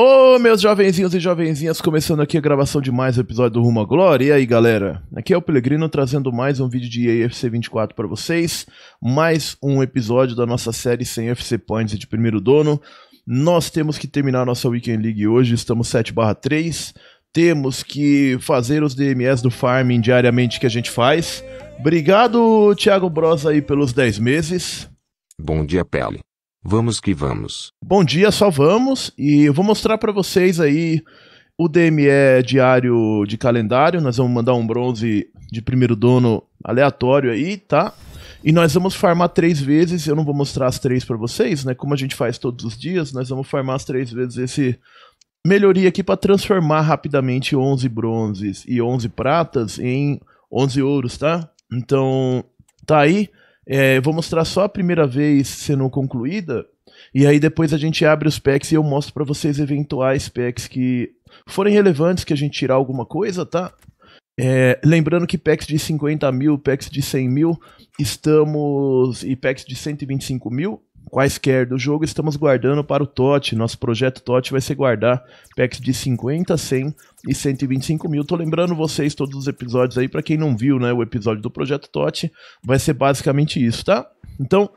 Ô, oh, meus jovenzinhos e jovenzinhas, começando aqui a gravação de mais um episódio do Rumo à Glória. E aí, galera? Aqui é o Pelegrino trazendo mais um vídeo de EFC 24 para vocês. Mais um episódio da nossa série sem FC Points de primeiro dono. Nós temos que terminar nossa Weekend League hoje, estamos 7/3. Temos que fazer os DMS do farming diariamente que a gente faz. Obrigado, Thiago Bros aí pelos 10 meses. Bom dia, Pele. Vamos que vamos. Bom dia, só vamos e eu vou mostrar para vocês aí o DME diário de calendário. Nós vamos mandar um bronze de primeiro dono aleatório aí, tá? E nós vamos farmar três vezes. Eu não vou mostrar as três para vocês, né? Como a gente faz todos os dias, nós vamos farmar as três vezes esse melhoria aqui para transformar rapidamente 11 bronzes e 11 pratas em 11 ouros, tá? Então, tá aí. É, eu vou mostrar só a primeira vez sendo concluída, e aí depois a gente abre os packs e eu mostro para vocês eventuais packs que forem relevantes, que a gente tirar alguma coisa, tá? É, lembrando que packs de 50 mil, packs de 100 mil, estamos. e packs de 125 mil, quaisquer do jogo, estamos guardando para o TOT. Nosso projeto TOT vai ser guardar packs de 50, 100 e 125 mil. Tô lembrando vocês todos os episódios aí, para quem não viu né, o episódio do projeto TOT, vai ser basicamente isso, tá? Então,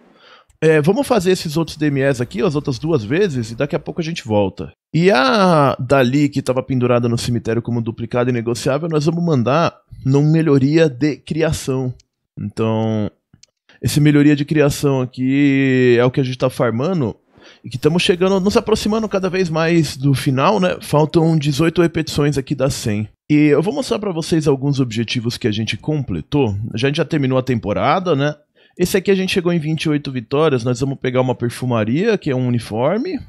é, vamos fazer esses outros DMEs aqui, as outras duas vezes, e daqui a pouco a gente volta. E a Dali, que estava pendurada no cemitério como duplicado e negociável, nós vamos mandar numa melhoria de criação. Então, esse melhoria de criação aqui é o que a gente está farmando e que estamos chegando, nos aproximando cada vez mais do final, né? Faltam 18 repetições aqui das 100. E eu vou mostrar para vocês alguns objetivos que a gente completou. A gente já terminou a temporada, né? Esse aqui a gente chegou em 28 vitórias, nós vamos pegar uma perfumaria, que é um uniforme.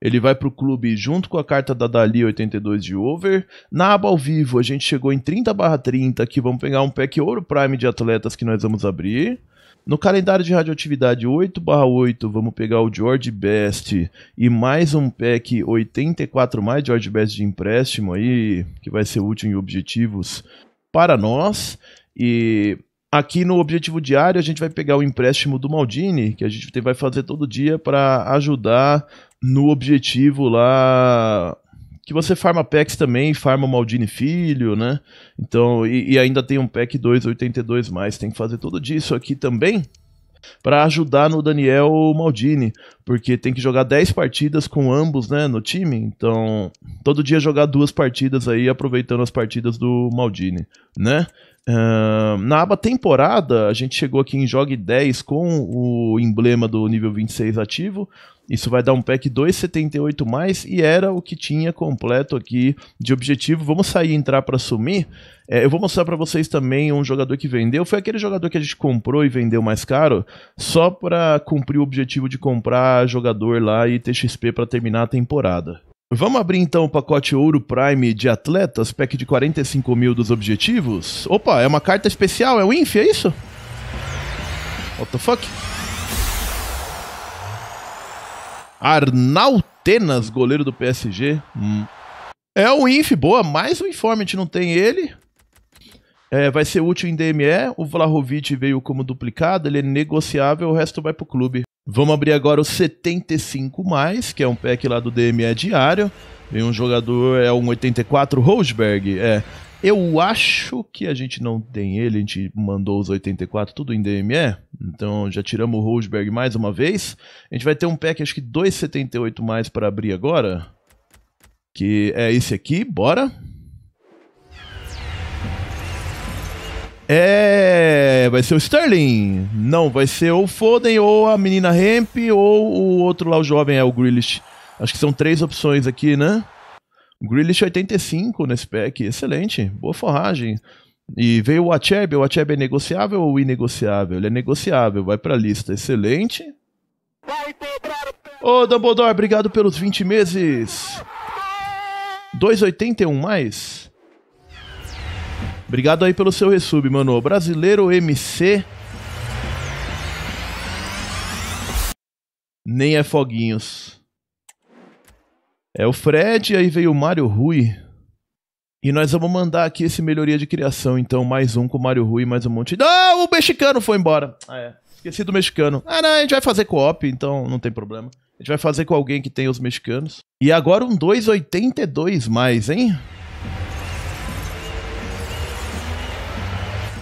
Ele vai para o clube junto com a carta da Dali 82 de over. Na aba ao vivo, a gente chegou em 30 barra 30, que vamos pegar um pack ouro prime de atletas que nós vamos abrir. No calendário de radioatividade 8/8, vamos pegar o George Best e mais um pack 84 mais George Best de empréstimo aí, que vai ser útil em objetivos para nós. E Aqui no Objetivo Diário, a gente vai pegar o empréstimo do Maldini, que a gente vai fazer todo dia para ajudar no objetivo lá que você farma packs também, farma Maldini Filho, né? Então, e, e ainda tem um pack 282 mais, tem que fazer tudo disso aqui também para ajudar no Daniel Maldini, porque tem que jogar 10 partidas com ambos, né, no time. Então, todo dia jogar duas partidas aí, aproveitando as partidas do Maldini, né? Uh, na aba temporada, a gente chegou aqui em Jogue 10 com o emblema do nível 26 ativo. Isso vai dar um pack 2,78 mais e era o que tinha completo aqui de objetivo. Vamos sair e entrar para sumir. É, eu vou mostrar para vocês também um jogador que vendeu. Foi aquele jogador que a gente comprou e vendeu mais caro só para cumprir o objetivo de comprar jogador lá e ter XP para terminar a temporada. Vamos abrir então o pacote Ouro Prime de atletas, pack de 45 mil dos objetivos. Opa, é uma carta especial, é o Inf, é isso? What the fuck? Arnautenas, goleiro do PSG. Hum. É o Inf, boa, mais um informe, a gente não tem ele. É, vai ser útil em DME, o Vlahovic veio como duplicado, ele é negociável, o resto vai pro clube. Vamos abrir agora o 75+, mais, que é um pack lá do DME diário. Vem um jogador, é um 84, Rosberg, é. Eu acho que a gente não tem ele, a gente mandou os 84 tudo em DME, então já tiramos o Rosberg mais uma vez. A gente vai ter um pack, acho que 2,78 mais para abrir agora, que é esse aqui, bora. É, vai ser o Sterling. Não, vai ser ou Foden ou a menina Hemp ou o outro lá, o jovem é o Grealish. Acho que são três opções aqui, né? Grealish 85 nesse pack, excelente, boa forragem. E veio o Achebe, o Achebe é negociável ou inegociável? Ele é negociável, vai pra lista, excelente. Ô oh, Dumbledore, obrigado pelos 20 meses. 2,81 mais? Obrigado aí pelo seu resub, mano. Brasileiro MC. Nem é Foguinhos. É o Fred, aí veio o Mário Rui. E nós vamos mandar aqui esse melhoria de criação, então, mais um com o Mário Rui, mais um monte. Ah, o mexicano foi embora. Ah, é. Esqueci do mexicano. Ah, não, a gente vai fazer co-op, então não tem problema. A gente vai fazer com alguém que tem os mexicanos. E agora um 2,82 mais, hein?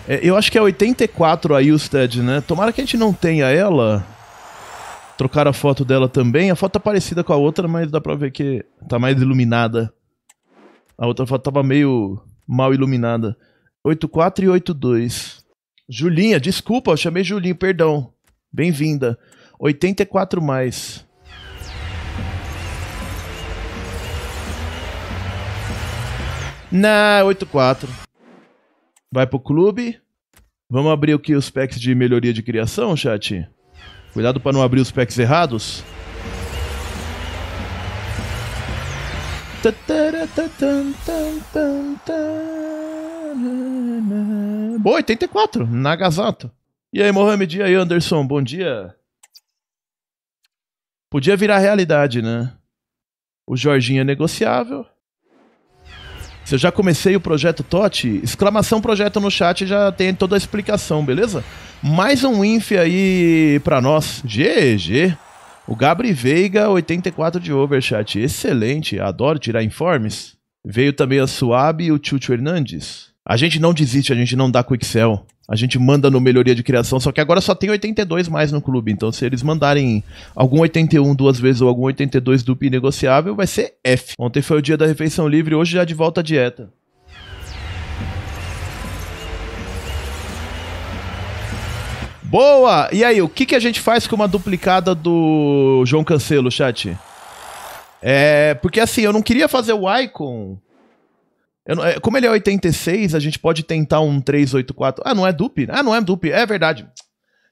É, eu acho que é 84 a Usted, né? Tomara que a gente não tenha ela. Trocaram a foto dela também. A foto tá parecida com a outra, mas dá pra ver que tá mais iluminada. A outra foto tava meio mal iluminada. 84 e 82. Julinha, desculpa, eu chamei Julinha. perdão. Bem-vinda. 84 mais. Na 84. Vai pro clube. Vamos abrir o que os packs de melhoria de criação, chat? Cuidado para não abrir os packs errados. Boa, 84, Nagasato. E aí, Mohamed, e aí, Anderson, bom dia. Podia virar realidade, né? O Jorginho é negociável. Se eu já comecei o projeto TOT, exclamação projeto no chat já tem toda a explicação, beleza? Mais um INF aí pra nós. GG. O Gabri Veiga, 84 de overchat. Excelente, adoro tirar informes. Veio também a Suave e o Chucho Hernandes. A gente não desiste, a gente não dá com Excel. A gente manda no melhoria de criação, só que agora só tem 82 mais no clube. Então, se eles mandarem algum 81 duas vezes ou algum 82 duplo negociável, vai ser F. Ontem foi o dia da refeição livre, hoje já de volta à dieta. Boa! E aí, o que, que a gente faz com uma duplicada do João Cancelo, chat? É, porque assim, eu não queria fazer o Icon não, é, como ele é 86, a gente pode tentar um 384. Ah, não é dupe? Ah, não é dupe. É verdade.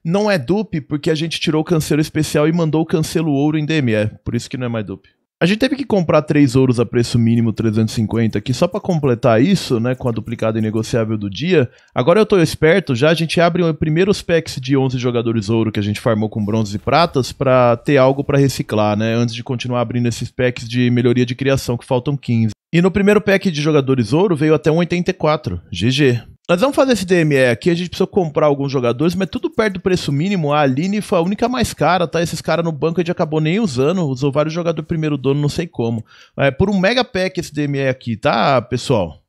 Não é dupe porque a gente tirou o cancelo especial e mandou o cancelo ouro em DME. É, por isso que não é mais dupe. A gente teve que comprar três ouros a preço mínimo 350 aqui só para completar isso, né, com a duplicada e negociável do dia. Agora eu tô esperto, já a gente abre primeiro primeiros packs de 11 jogadores ouro que a gente farmou com bronze e pratas para ter algo para reciclar, né, antes de continuar abrindo esses packs de melhoria de criação que faltam 15. E no primeiro pack de jogadores ouro veio até um 84. GG. Nós vamos fazer esse DME aqui, a gente precisa comprar alguns jogadores, mas tudo perto do preço mínimo. A Aline foi a única mais cara, tá? Esses caras no banco a gente acabou nem usando, usou vários jogadores primeiro dono, não sei como. É por um mega pack esse DME aqui, tá, pessoal?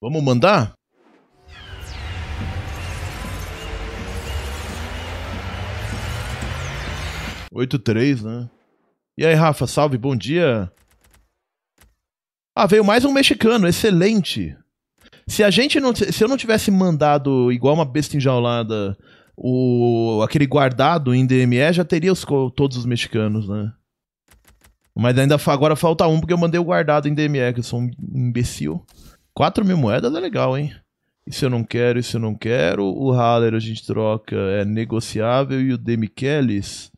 Vamos mandar? Oito três, né? E aí, Rafa, salve, bom dia. Ah, veio mais um mexicano, excelente. Se a gente não. Se eu não tivesse mandado igual uma besta enjaulada o, aquele guardado em DME, já teria os, todos os mexicanos, né? Mas ainda agora falta um, porque eu mandei o guardado em DME, que eu sou um imbecil. 4 mil moedas é legal, hein? Isso eu não quero, isso eu não quero. O Haller a gente troca, é negociável. E o Demichelis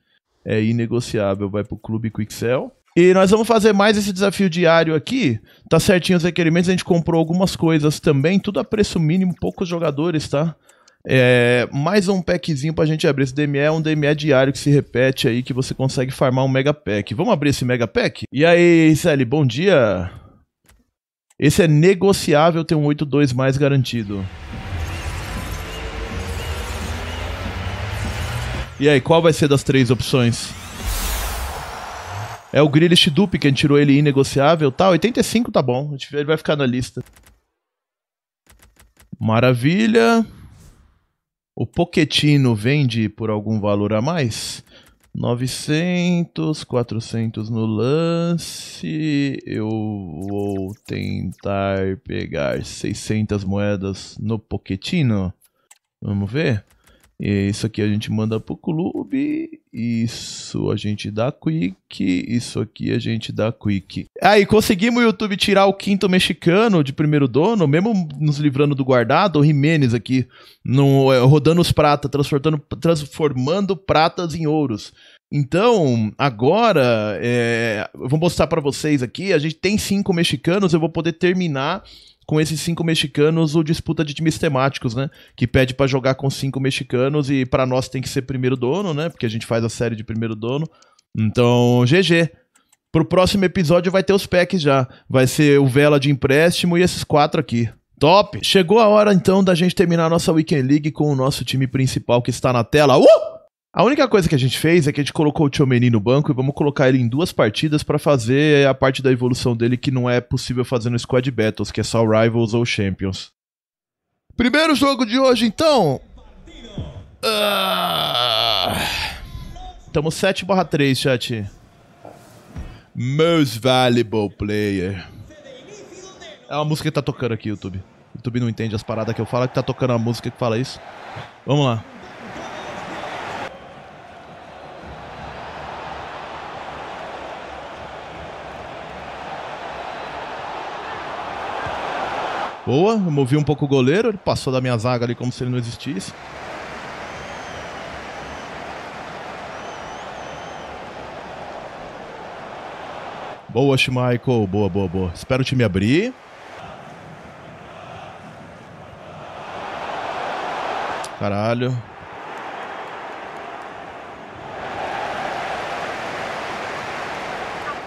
é inegociável. Vai pro clube Quixel. E nós vamos fazer mais esse desafio diário aqui. Tá certinho os requerimentos, a gente comprou algumas coisas também, tudo a preço mínimo, poucos jogadores, tá? É, mais um packzinho pra gente abrir. Esse DME é um DME diário que se repete aí, que você consegue farmar um mega pack. Vamos abrir esse mega pack? E aí, Sally, bom dia! Esse é negociável, tem um 8-2 mais garantido. E aí, qual vai ser das três opções? É o Grealish Dupe, que a gente tirou ele inegociável tal. 85 tá bom, ele vai ficar na lista. Maravilha. O Poquetino vende por algum valor a mais? 900, 400 no lance. Eu vou tentar pegar 600 moedas no Poquetino. Vamos ver. É isso aqui a gente manda pro clube. Isso a gente dá quick. Isso aqui a gente dá quick. Aí, conseguimos o YouTube tirar o quinto mexicano de primeiro dono, mesmo nos livrando do guardado. O Jimenez aqui, no, é, rodando os pratas, transformando, transformando pratas em ouros. Então, agora, é, vou mostrar para vocês aqui. A gente tem cinco mexicanos. Eu vou poder terminar com esses cinco mexicanos o disputa de times temáticos, né? Que pede para jogar com cinco mexicanos e para nós tem que ser primeiro dono, né? Porque a gente faz a série de primeiro dono. Então, GG. Pro próximo episódio vai ter os packs já. Vai ser o Vela de empréstimo e esses quatro aqui. Top! Chegou a hora então da gente terminar a nossa Weekend League com o nosso time principal que está na tela. Uh! A única coisa que a gente fez é que a gente colocou o Tchomeni no banco e vamos colocar ele em duas partidas para fazer a parte da evolução dele que não é possível fazer no Squad Battles, que é só Rivals ou Champions. Primeiro jogo de hoje, então. Estamos ah, 7/3, chat. Most Valuable Player. É uma música que tá tocando aqui, YouTube. YouTube não entende as paradas que eu falo, é que tá tocando a música que fala isso. Vamos lá. Boa, movi um pouco o goleiro, ele passou da minha zaga ali como se ele não existisse. Boa, Schmeichel. Boa, boa, boa. Espero o time abrir. Caralho.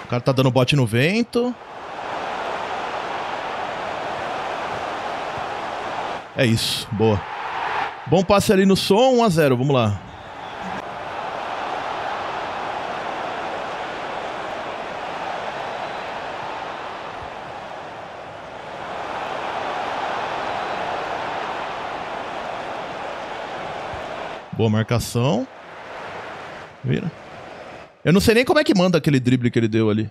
O cara tá dando bote no vento. É isso, boa. Bom passe ali no som, 1 a 0 vamos lá. Boa marcação. Vira. Eu não sei nem como é que manda aquele drible que ele deu ali.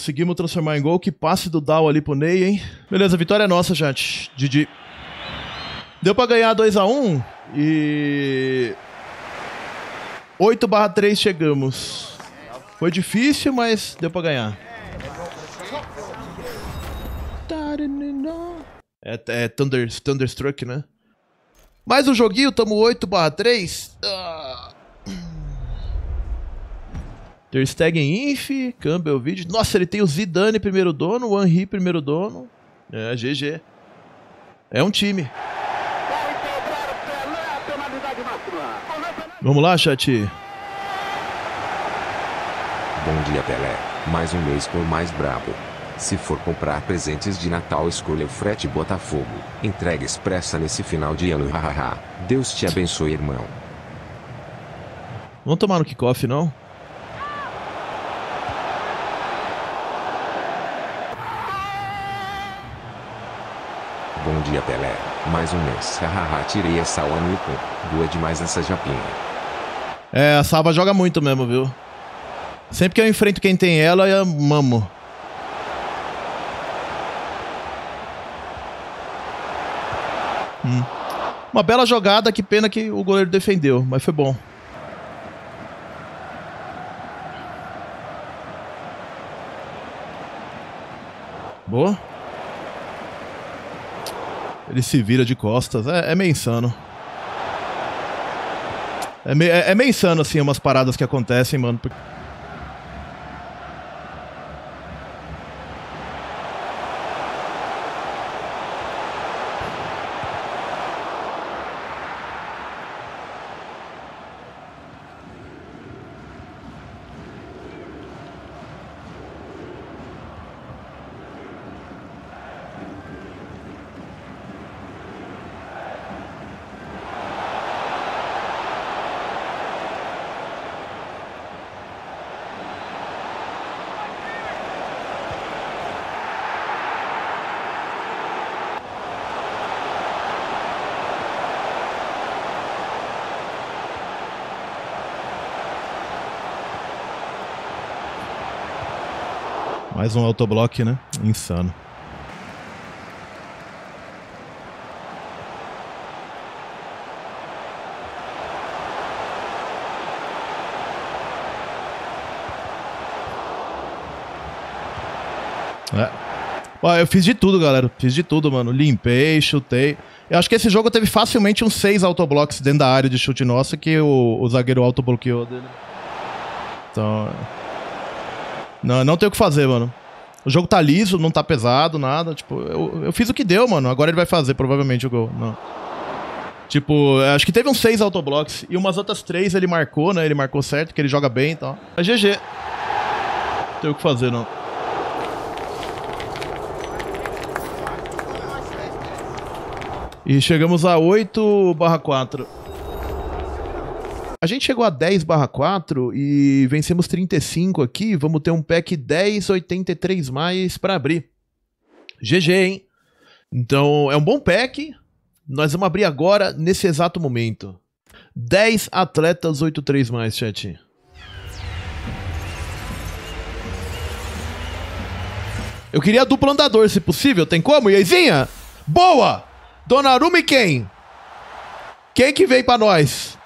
Conseguimos transformar em gol. Que passe do Dow ali pro Ney, hein? Beleza, vitória é nossa, gente. Didi. Deu pra ganhar 2x1 um, e. 8 barra 3 chegamos. Foi difícil, mas deu pra ganhar. É, é Thunder, Thunderstruck, né? Mais um joguinho, tamo 8 barra 3. Ah. Ter Stegen Inf, Campbell vídeo Nossa, ele tem o Zidane primeiro dono, o Henry primeiro dono. É, GG. É um time. Vamos lá, chat. Bom dia, Pelé. Mais um mês por mais brabo. Se for comprar presentes de Natal, escolha o frete Botafogo. Entrega expressa nesse final de ano. Deus te abençoe, irmão. Vamos tomar no kickoff, não? um dia Pelé, mais um mês. Hahaha, tirei essa o no pum. Boa demais essa japinha. É, a Saba joga muito mesmo, viu? Sempre que eu enfrento quem tem ela, eu mamo. Hum. Uma bela jogada, que pena que o goleiro defendeu, mas foi bom. Boa. Ele se vira de costas. É, é meio insano. É meio, é, é meio insano, assim, umas paradas que acontecem, mano. Porque... Mais um autoblock, né? Insano. É. eu fiz de tudo, galera. Fiz de tudo, mano. Limpei, chutei. Eu acho que esse jogo teve facilmente uns seis autoblocks dentro da área de chute nossa que o, o zagueiro autobloqueou dele. Então. Não, não tem o que fazer, mano. O jogo tá liso, não tá pesado, nada. Tipo, eu, eu fiz o que deu, mano. Agora ele vai fazer, provavelmente, o gol. Não. Tipo, acho que teve uns seis autoblocks e umas outras três ele marcou, né? Ele marcou certo, que ele joga bem e então. tal. GG. Não tem o que fazer, não. E chegamos a 8 barra 4. A gente chegou a 10 barra 4 e vencemos 35 aqui. Vamos ter um pack 10, 83 mais para abrir. GG, hein? Então é um bom pack. Nós vamos abrir agora, nesse exato momento. 10 atletas 83 mais, chat. Eu queria duplo andador, se possível. Tem como, Iezinha? Boa! Donnarumma e quem? Quem que vem para nós?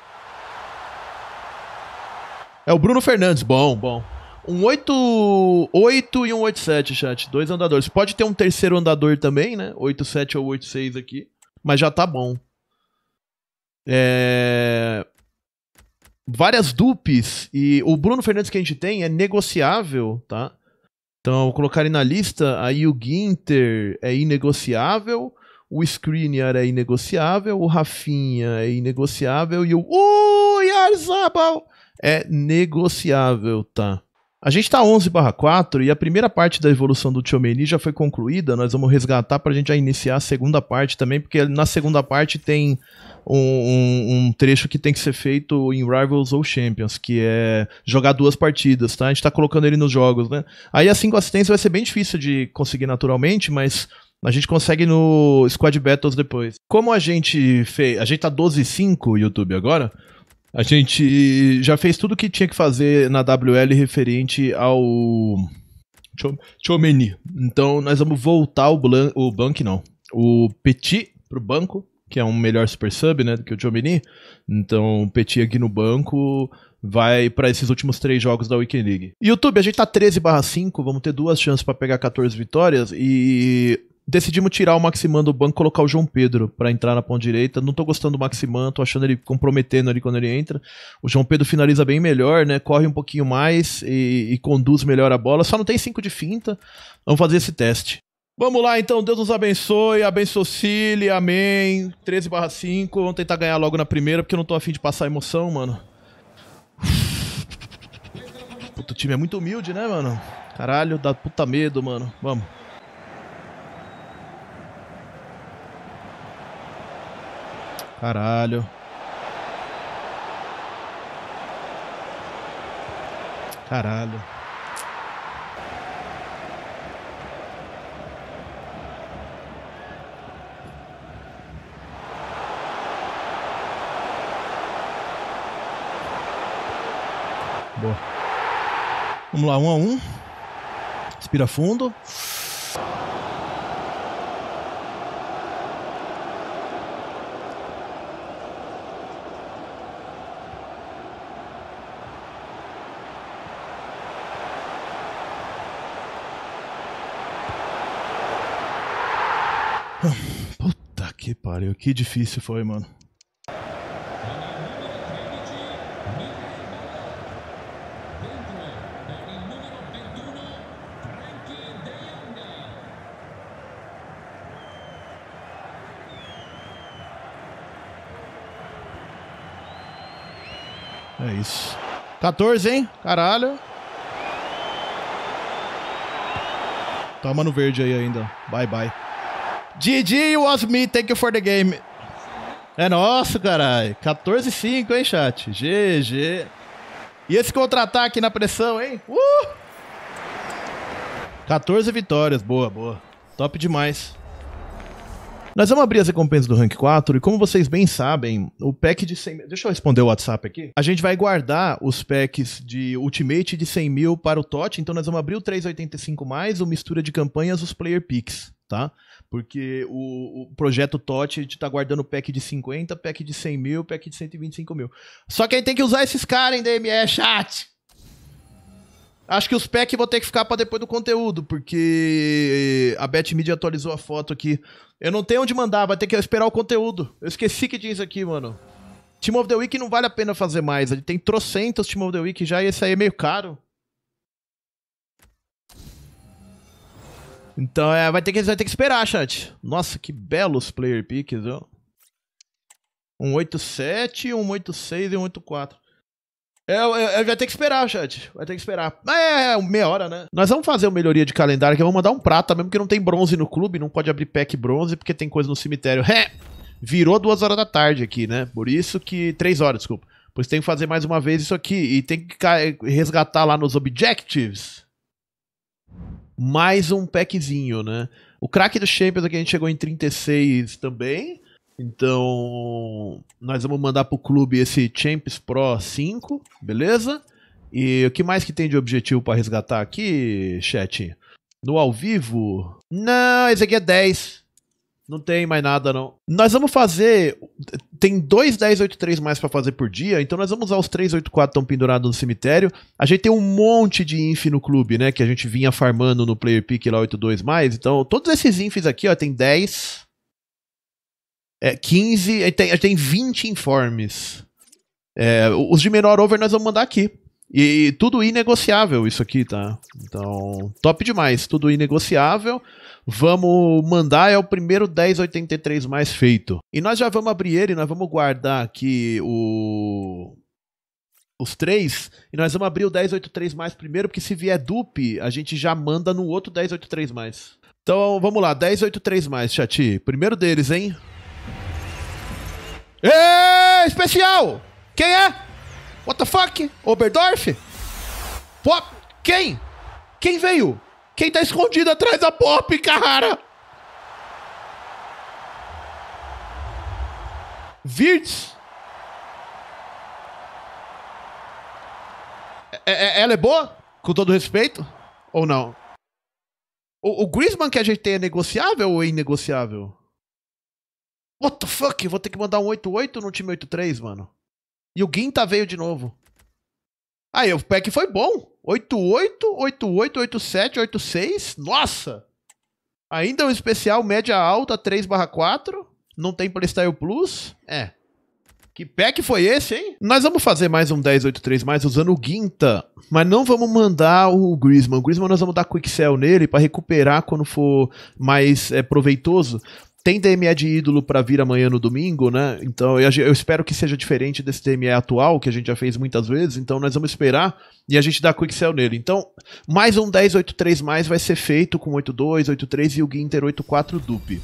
É o Bruno Fernandes, bom, bom. Um 8, 8 e um 8 chat. Dois andadores. Pode ter um terceiro andador também, né? 87 ou 86 aqui. Mas já tá bom. É... Várias dupes. E o Bruno Fernandes que a gente tem é negociável, tá? Então, vou colocar ele na lista. Aí o Ginter é inegociável. O Screener é inegociável. O Rafinha é inegociável. E o... Uh, Yarzabal! é negociável, tá? A gente tá 11 4 e a primeira parte da evolução do Tchomeni já foi concluída, nós vamos resgatar pra gente já iniciar a segunda parte também, porque na segunda parte tem um, um, um, trecho que tem que ser feito em Rivals ou Champions, que é jogar duas partidas, tá? A gente tá colocando ele nos jogos, né? Aí assim com assistência, vai ser bem difícil de conseguir naturalmente, mas a gente consegue no Squad Battles depois. Como a gente fez. A gente tá 12 e 5 YouTube agora. A gente já fez tudo o que tinha que fazer na WL referente ao. Chomeni. Então nós vamos voltar o, Blanc, o Bank, não. O Petit pro banco, que é um melhor super sub, né, do que o Chomeni. Então o Petit aqui no banco vai para esses últimos três jogos da Weekend League. YouTube, a gente tá 13/5, vamos ter duas chances para pegar 14 vitórias e decidimos tirar o Maximan do banco e colocar o João Pedro para entrar na ponta direita. Não tô gostando do Maximan, tô achando ele comprometendo ali quando ele entra. O João Pedro finaliza bem melhor, né? Corre um pouquinho mais e, e conduz melhor a bola. Só não tem 5 de finta. Vamos fazer esse teste. Vamos lá, então. Deus nos abençoe, abençoe Cile amém. 13 barra 5. Vamos tentar ganhar logo na primeira, porque eu não tô afim de passar emoção, mano. Puta, o time é muito humilde, né, mano? Caralho, dá puta medo, mano. Vamos. Caralho. Caralho. Boa. Vamos lá, um a um. Respira fundo. Puta que pariu, que difícil foi, mano. É isso. 14, hein? Caralho. Toma no verde aí ainda. Bye, bye. Didi was me, thank you for the game. É nosso, caralho. 14 5, hein, chat? GG. E esse contra-ataque na pressão, hein? Uh! 14 vitórias. Boa, boa. Top demais. Nós vamos abrir as recompensas do Rank 4 e como vocês bem sabem, o pack de 100 mil... Deixa eu responder o WhatsApp aqui. A gente vai guardar os packs de Ultimate de 100 mil para o TOT, então nós vamos abrir o 385+, mais, o Mistura de Campanhas, os Player Picks, tá? Porque o, o projeto TOT, a gente tá guardando pack de 50, pack de 100 mil, pack de 125 mil. Só que aí tem que usar esses caras, em DME, chat! Acho que os packs vou ter que ficar para depois do conteúdo, porque a Batmedia atualizou a foto aqui. Eu não tenho onde mandar, vai ter que esperar o conteúdo. Eu esqueci que tinha isso aqui, mano. Team of the Week não vale a pena fazer mais. Ele tem trocentos Team of the Week já e esse aí é meio caro. Então é, vai ter que, vai ter que esperar, chat. Nossa, que belos player picks, viu? 187, 186 e 184. É, é, é, vai ter que esperar, chat. Vai ter que esperar. Ah, é, é, meia hora, né? Nós vamos fazer uma melhoria de calendário, que vamos mandar um prata, mesmo que não tem bronze no clube, não pode abrir pack bronze, porque tem coisa no cemitério. É! Virou duas horas da tarde aqui, né? Por isso que... Três horas, desculpa. Pois tem que fazer mais uma vez isso aqui. E tem que resgatar lá nos objectives mais um packzinho, né? O craque do Champions aqui a gente chegou em 36 também. Então, nós vamos mandar pro clube esse Champions Pro 5, beleza? E o que mais que tem de objetivo para resgatar aqui, chat? No ao vivo? Não, esse aqui é 10. Não tem mais nada, não. Nós vamos fazer. Tem dois 1083 mais para fazer por dia, então nós vamos usar os 384 estão pendurados no cemitério. A gente tem um monte de inf no clube, né? Que a gente vinha farmando no player pick lá 82 mais. Então, todos esses infs aqui, ó, tem 10. É, 15. Tem, tem 20 informes. É, os de menor over nós vamos mandar aqui. E tudo inegociável isso aqui, tá? Então, top demais, tudo inegociável. Vamos mandar, é o primeiro 1083 mais feito. E nós já vamos abrir ele, nós vamos guardar aqui o os três, e nós vamos abrir o 1083 mais primeiro, porque se vier dupe, a gente já manda no outro 1083 mais. Então vamos lá, 1083 mais, Chati. Primeiro deles, hein? Ê, especial! Quem é? What the fuck? Oberdorf? Pop? Quem? Quem veio? Quem tá escondido atrás da pop, cara? Virtus. É, é, ela é boa? Com todo respeito? Ou não? O, o Griezmann que a gente tem é negociável ou é inegociável? What the fuck? Vou ter que mandar um 8-8 no time 8-3, mano. E o Guinta veio de novo. Aí, ah, o pack foi bom. 88, 88, 87, 86. Nossa! Ainda é um especial média alta 3/4. Não tem Playstyle Plus. É. Que pack foi esse, hein? Nós vamos fazer mais um 1083 mais usando o Guinta, mas não vamos mandar o Griezmann. O Griezmann nós vamos dar Quick Sell nele para recuperar quando for mais é, proveitoso, tem DME de ídolo para vir amanhã no domingo, né? Então eu, eu, espero que seja diferente desse DME atual, que a gente já fez muitas vezes, então nós vamos esperar e a gente dá quick sell nele. Então, mais um 1083 mais vai ser feito com 82, 83 e o Ginter 84 dupe.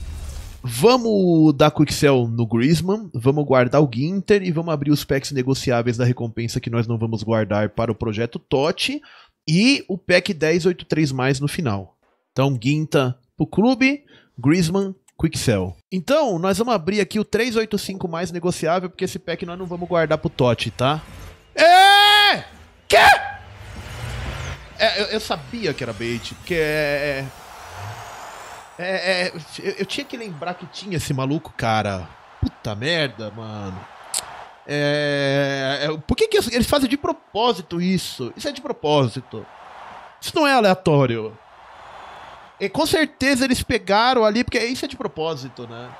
Vamos dar quick sell no Griezmann, vamos guardar o Ginter e vamos abrir os packs negociáveis da recompensa que nós não vamos guardar para o projeto Totti e o pack 1083 mais no final. Então, Guinta pro clube, Griezmann Quick Sell. Então, nós vamos abrir aqui o 385 mais negociável, porque esse pack nós não vamos guardar pro Tote, tá? É! Quê? É, eu, eu, sabia que era bait, porque é, é... É, é eu, eu tinha que lembrar que tinha esse maluco, cara. Puta merda, mano. É... é por que, que eles fazem de propósito isso? Isso é de propósito. Isso não é aleatório. E com certeza eles pegaram ali, porque isso é de propósito, né?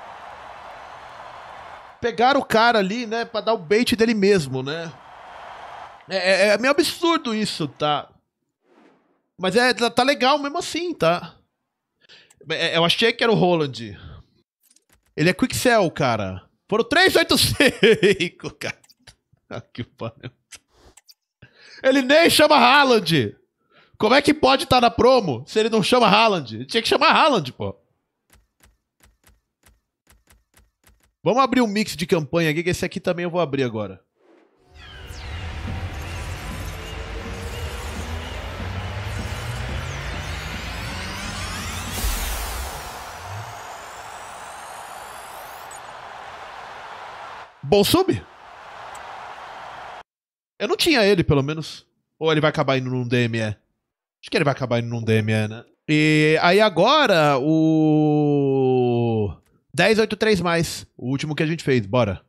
Pegaram o cara ali, né, pra dar o bait dele mesmo, né? É, é, é meio absurdo isso, tá? Mas é, tá, tá legal mesmo assim, tá? É, é, eu achei que era o Roland. Ele é Quick Cell, cara. Foram 385, cara. Ah, que pariu. Ele nem chama Haaland. Como é que pode estar tá na promo se ele não chama Haaland? Ele tinha que chamar Haaland, pô. Vamos abrir um mix de campanha aqui, que esse aqui também eu vou abrir agora. Bom sub? Eu não tinha ele, pelo menos. Ou ele vai acabar indo num DME? Acho que ele vai acabar indo num DME, né? E aí agora, o. 1083 mais. O último que a gente fez, bora.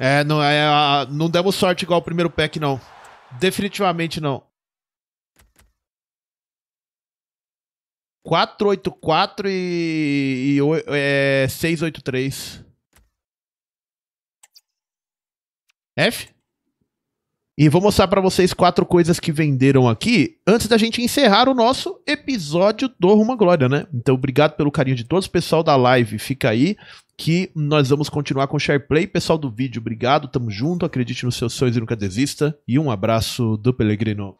É, não, é, não demos sorte igual o primeiro pack, não. Definitivamente não. 484 e, e é, 683. F? E vou mostrar para vocês quatro coisas que venderam aqui antes da gente encerrar o nosso episódio do Ruma Glória, né? Então, obrigado pelo carinho de todos. Pessoal da live, fica aí que nós vamos continuar com o SharePlay. Pessoal do vídeo, obrigado. Tamo junto. Acredite nos seus sonhos e nunca desista. E um abraço do Pelegrino.